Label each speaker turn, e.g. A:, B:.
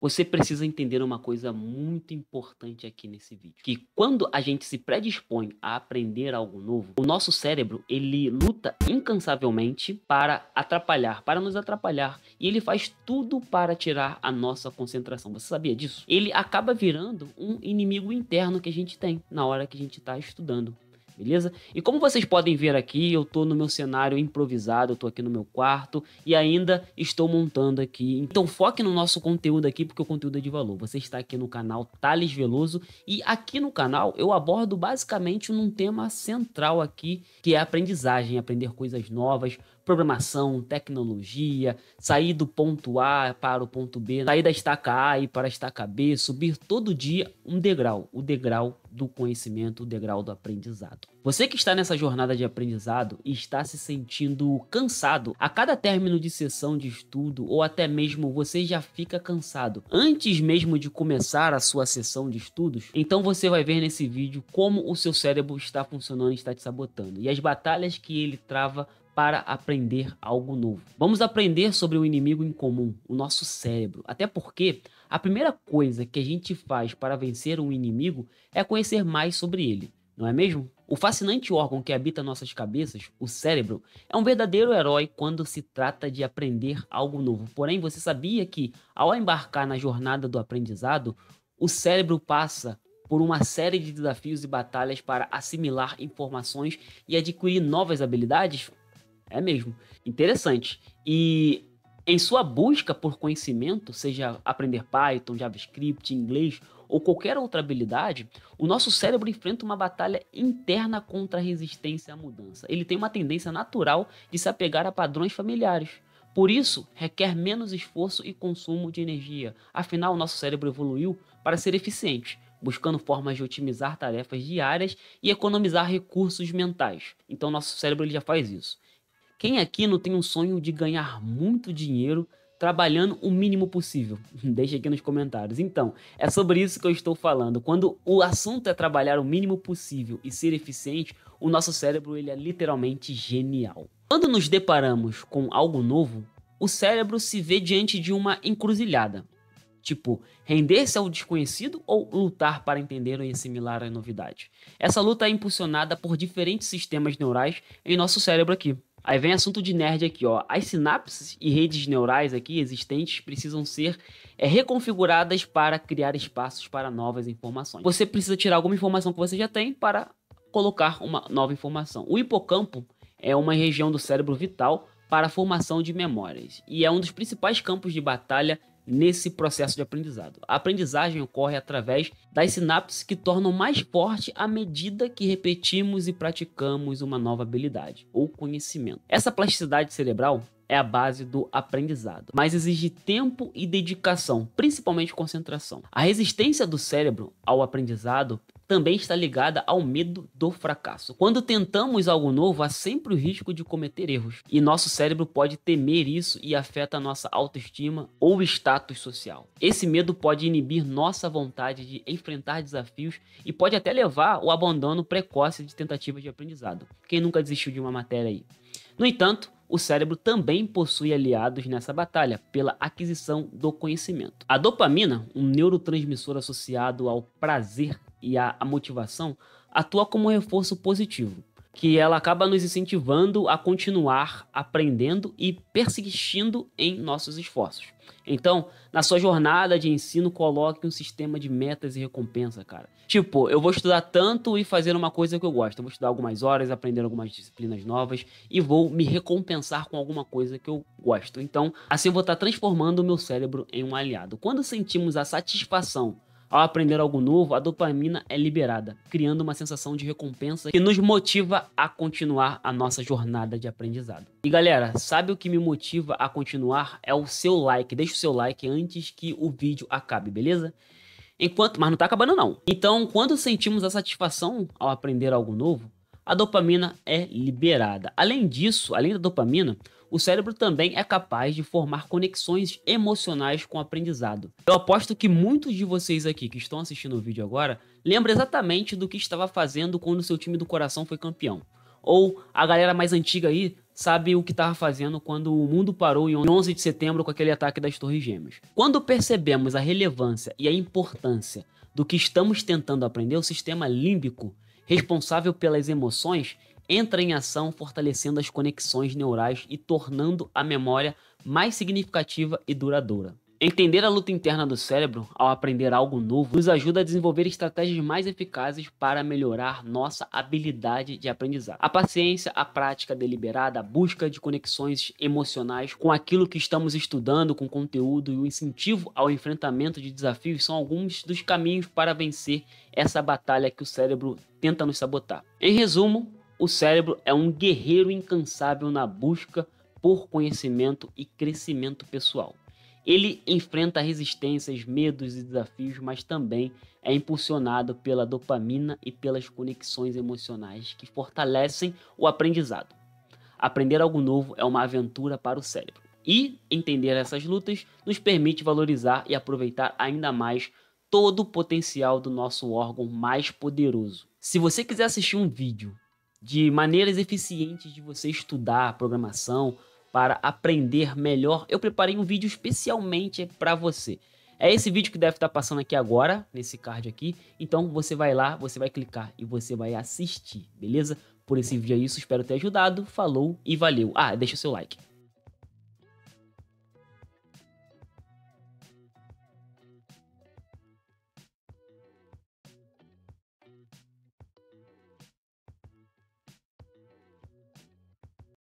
A: Você precisa entender uma coisa muito importante aqui nesse vídeo, que quando a gente se predispõe a aprender algo novo, o nosso cérebro, ele luta incansavelmente para atrapalhar, para nos atrapalhar, e ele faz tudo para tirar a nossa concentração. Você sabia disso? Ele acaba virando um inimigo interno que a gente tem na hora que a gente está estudando beleza? E como vocês podem ver aqui, eu estou no meu cenário improvisado, eu tô aqui no meu quarto e ainda estou montando aqui. Então foque no nosso conteúdo aqui, porque o conteúdo é de valor. Você está aqui no canal Tales Veloso e aqui no canal eu abordo basicamente num tema central aqui, que é aprendizagem, aprender coisas novas, programação, tecnologia, sair do ponto A para o ponto B, sair da estaca A e para a estaca B, subir todo dia um degrau, o degrau do conhecimento, o degrau do aprendizado. Você que está nessa jornada de aprendizado e está se sentindo cansado a cada término de sessão de estudo ou até mesmo você já fica cansado antes mesmo de começar a sua sessão de estudos, então você vai ver nesse vídeo como o seu cérebro está funcionando e está te sabotando e as batalhas que ele trava para aprender algo novo. Vamos aprender sobre o um inimigo em comum, o nosso cérebro. Até porque a primeira coisa que a gente faz para vencer um inimigo é conhecer mais sobre ele, não é mesmo? O fascinante órgão que habita nossas cabeças, o cérebro, é um verdadeiro herói quando se trata de aprender algo novo. Porém, você sabia que, ao embarcar na jornada do aprendizado, o cérebro passa por uma série de desafios e batalhas para assimilar informações e adquirir novas habilidades? É mesmo. Interessante. E em sua busca por conhecimento, seja aprender Python, JavaScript, inglês ou qualquer outra habilidade, o nosso cérebro enfrenta uma batalha interna contra a resistência à mudança. Ele tem uma tendência natural de se apegar a padrões familiares. Por isso, requer menos esforço e consumo de energia. Afinal, o nosso cérebro evoluiu para ser eficiente, buscando formas de otimizar tarefas diárias e economizar recursos mentais. Então, nosso cérebro ele já faz isso. Quem aqui não tem um sonho de ganhar muito dinheiro trabalhando o mínimo possível? Deixa aqui nos comentários. Então, é sobre isso que eu estou falando. Quando o assunto é trabalhar o mínimo possível e ser eficiente, o nosso cérebro ele é literalmente genial. Quando nos deparamos com algo novo, o cérebro se vê diante de uma encruzilhada. Tipo, render-se ao desconhecido ou lutar para entender e assimilar a novidade? Essa luta é impulsionada por diferentes sistemas neurais em nosso cérebro aqui. Aí vem assunto de nerd aqui, ó. As sinapses e redes neurais aqui existentes precisam ser é, reconfiguradas para criar espaços para novas informações. Você precisa tirar alguma informação que você já tem para colocar uma nova informação. O hipocampo é uma região do cérebro vital para a formação de memórias e é um dos principais campos de batalha nesse processo de aprendizado. A aprendizagem ocorre através das sinapses que tornam mais forte à medida que repetimos e praticamos uma nova habilidade ou conhecimento. Essa plasticidade cerebral é a base do aprendizado, mas exige tempo e dedicação, principalmente concentração. A resistência do cérebro ao aprendizado também está ligada ao medo do fracasso. Quando tentamos algo novo, há sempre o risco de cometer erros, e nosso cérebro pode temer isso e afeta nossa autoestima ou status social. Esse medo pode inibir nossa vontade de enfrentar desafios e pode até levar ao abandono precoce de tentativas de aprendizado. Quem nunca desistiu de uma matéria aí? No entanto, o cérebro também possui aliados nessa batalha pela aquisição do conhecimento. A dopamina, um neurotransmissor associado ao prazer e a, a motivação atua como um reforço positivo, que ela acaba nos incentivando a continuar aprendendo e persistindo em nossos esforços. Então, na sua jornada de ensino, coloque um sistema de metas e recompensa, cara. Tipo, eu vou estudar tanto e fazer uma coisa que eu gosto. Eu vou estudar algumas horas, aprender algumas disciplinas novas e vou me recompensar com alguma coisa que eu gosto. Então, assim eu vou estar transformando o meu cérebro em um aliado. Quando sentimos a satisfação ao aprender algo novo, a dopamina é liberada, criando uma sensação de recompensa que nos motiva a continuar a nossa jornada de aprendizado. E galera, sabe o que me motiva a continuar? É o seu like. Deixa o seu like antes que o vídeo acabe, beleza? Enquanto, mas não tá acabando não. Então, quando sentimos a satisfação ao aprender algo novo, a dopamina é liberada. Além disso, além da dopamina, o cérebro também é capaz de formar conexões emocionais com o aprendizado. Eu aposto que muitos de vocês aqui que estão assistindo o vídeo agora lembram exatamente do que estava fazendo quando seu time do coração foi campeão. Ou a galera mais antiga aí sabe o que estava fazendo quando o mundo parou em 11 de setembro com aquele ataque das Torres Gêmeas. Quando percebemos a relevância e a importância do que estamos tentando aprender, o sistema límbico responsável pelas emoções, entra em ação fortalecendo as conexões neurais e tornando a memória mais significativa e duradoura. Entender a luta interna do cérebro ao aprender algo novo nos ajuda a desenvolver estratégias mais eficazes para melhorar nossa habilidade de aprendizado. A paciência, a prática deliberada, a busca de conexões emocionais com aquilo que estamos estudando, com o conteúdo e o incentivo ao enfrentamento de desafios são alguns dos caminhos para vencer essa batalha que o cérebro tenta nos sabotar. Em resumo, o cérebro é um guerreiro incansável na busca por conhecimento e crescimento pessoal. Ele enfrenta resistências, medos e desafios, mas também é impulsionado pela dopamina e pelas conexões emocionais que fortalecem o aprendizado. Aprender algo novo é uma aventura para o cérebro. E entender essas lutas nos permite valorizar e aproveitar ainda mais todo o potencial do nosso órgão mais poderoso. Se você quiser assistir um vídeo de maneiras eficientes de você estudar programação para aprender melhor, eu preparei um vídeo especialmente para você. É esse vídeo que deve estar tá passando aqui agora, nesse card aqui. Então você vai lá, você vai clicar e você vai assistir, beleza? Por esse vídeo é isso, espero ter ajudado. Falou e valeu. Ah, deixa o seu like.